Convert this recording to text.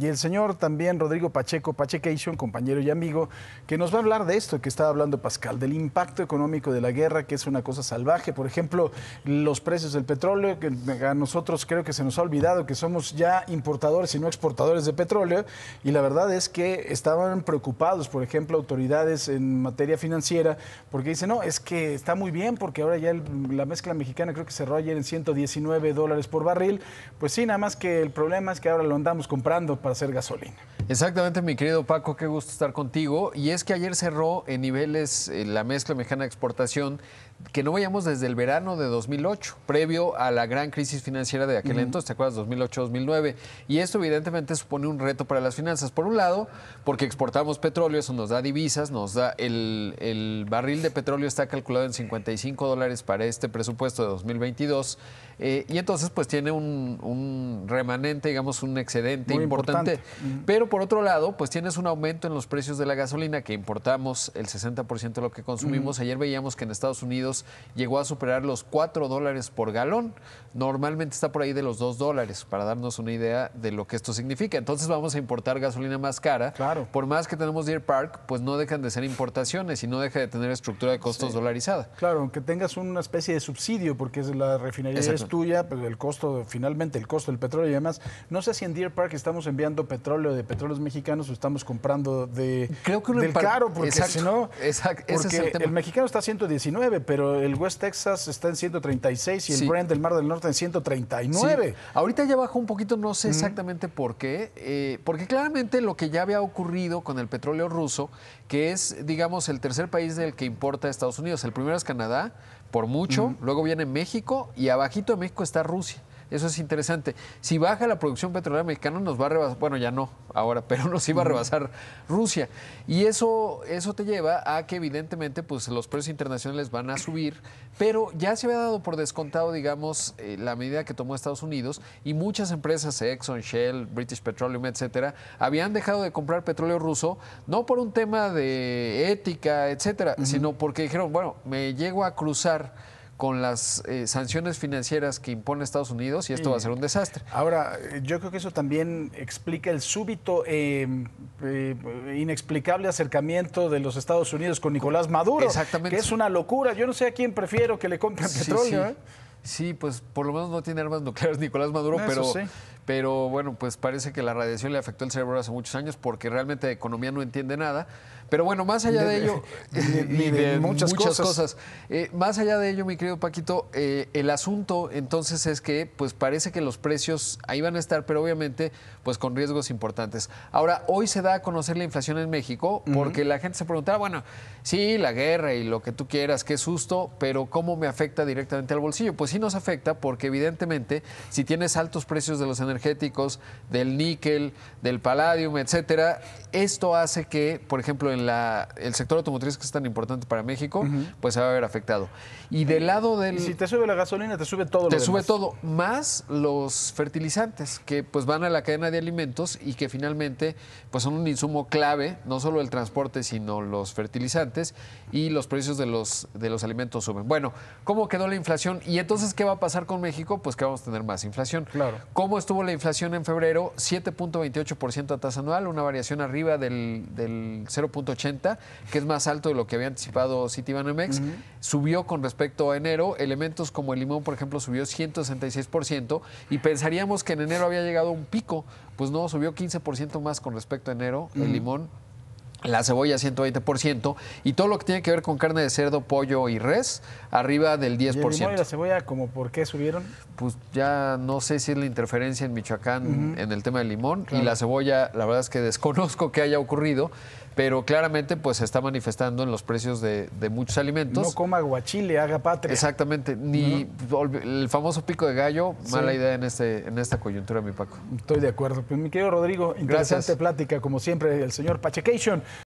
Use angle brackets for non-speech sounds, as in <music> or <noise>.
Y el señor también, Rodrigo Pacheco, Pachecation, compañero y amigo, que nos va a hablar de esto que estaba hablando Pascal, del impacto económico de la guerra, que es una cosa salvaje. Por ejemplo, los precios del petróleo, que a nosotros creo que se nos ha olvidado que somos ya importadores y no exportadores de petróleo. Y la verdad es que estaban preocupados, por ejemplo, autoridades en materia financiera, porque dicen, no, es que está muy bien, porque ahora ya la mezcla mexicana creo que cerró ayer en 119 dólares por barril. Pues sí, nada más que el problema es que ahora lo andamos comprando para hacer gasolina. Exactamente, mi querido Paco, qué gusto estar contigo. Y es que ayer cerró en niveles eh, la mezcla mexicana de exportación que no veíamos desde el verano de 2008, previo a la gran crisis financiera de aquel entonces, ¿te acuerdas? 2008-2009. Y esto evidentemente supone un reto para las finanzas. Por un lado, porque exportamos petróleo, eso nos da divisas, nos da el, barril de petróleo está calculado en 55 dólares para este presupuesto de 2022. Eh, y entonces pues tiene un, remanente, digamos, un excedente importante. Pero por otro lado, pues tienes un aumento en los precios de la gasolina que importamos el 60% de lo que consumimos. Ayer veíamos que en Estados Unidos llegó a superar los 4 dólares por galón. Normalmente está por ahí de los 2 dólares, para darnos una idea de lo que esto significa. Entonces vamos a importar gasolina más cara. Claro. Por más que tenemos Deer Park, pues no dejan de ser importaciones y no deja de tener estructura de costos dolarizada. Claro, aunque tengas una especie de subsidio, porque es la refinería es tuya, pero el costo, finalmente el costo del petróleo y demás. No sé si en Deer Park estamos enviando petróleo de petróleo los mexicanos estamos comprando de Creo del caro, porque si no, el, mexicano está a 119, pero el West Texas está en 136 y el Brent del Mar del Norte en 139. Ahorita ya bajó un poquito, no sé exactamente por qué, eh, porque claramente lo que ya había ocurrido con el petróleo ruso, que es, digamos, el tercer país del que importa Estados Unidos, el primero es Canadá, por mucho, luego viene México y abajito de México está Rusia. Eso es interesante. Si baja la producción petrolera mexicana, nos va a rebasar, bueno, ya no ahora, <laughs> pero nos iba a rebasar Rusia. Y eso, eso te lleva a que evidentemente pues, los precios internacionales van a subir, pero ya se había dado por descontado, digamos, eh, la medida que tomó Estados Unidos y muchas empresas, Exxon, Shell, British Petroleum, etcétera, habían dejado de comprar petróleo ruso, no por un tema de ética, etcétera, sino porque dijeron, bueno, me llego a cruzar con las eh, sanciones financieras que impone Estados Unidos y esto va a ser un desastre. Ahora, eh, yo creo que eso también explica el súbito, eh, inexplicable acercamiento de los Estados Unidos con Nicolás Maduro. Exactamente. Que es una locura. Yo no sé a quién prefiero que le compren petróleo. Sí. pues por lo menos no tiene armas nucleares Nicolás Maduro, pero, pero bueno, pues parece que la radiación le afectó el cerebro hace muchos años porque realmente la economía no entiende nada. Pero bueno, más allá de, ello, <laughs> <laughs> y de, muchas, cosas, eh, más allá de ello, mi querido Paquito, eh, el asunto entonces es que pues parece que los precios ahí van a estar, pero obviamente pues con riesgos importantes. Ahora, hoy se da a conocer la inflación en México porque la gente se preguntará, bueno, sí, la guerra y lo que tú quieras, qué susto, pero ¿cómo me afecta directamente al bolsillo? Pues sí nos afecta porque evidentemente si tienes altos precios de los energéticos, del níquel, del palladium, etcétera, esto hace que, por ejemplo, el sector automotriz que es tan importante para México, pues se va a ver afectado. Y del lado del... Y si te sube la gasolina, te sube todo. Te sube todo, más los fertilizantes que pues van a la cadena de alimentos y que finalmente pues son un insumo clave, no solo el transporte, sino los fertilizantes y los precios de los, de los alimentos suben. Bueno, ¿cómo quedó la inflación? Y entonces, ¿qué va a pasar con México? Pues que vamos a tener más inflación. Claro. ¿Cómo estuvo la inflación en febrero? 7.28% a tasa anual, una variación arriba del, del 0 que es más alto de lo que había anticipado Citibanamex. Subió con respecto a enero. Elementos como el limón, por ejemplo, subió 166% y pensaríamos que en enero había llegado un pico. Pues no, subió 15% más con respecto a enero. El limón la cebolla 120% y todo lo que tiene que ver con carne de cerdo, pollo y res, arriba del 10%. ¿Y el limón y la cebolla como por qué subieron? Pues ya no sé si es la interferencia en Michoacán en el tema del limón y la cebolla, la verdad es que <laughs> desconozco que haya ocurrido, pero claramente pues se está manifestando en los precios de, muchos alimentos. No coma guachile, haga patria. Exactamente, ni el famoso pico de gallo, mala idea en este en esta coyuntura, mi Paco. Estoy de acuerdo. Pues mi querido Rodrigo, interesante plática como siempre el señor Pachecation.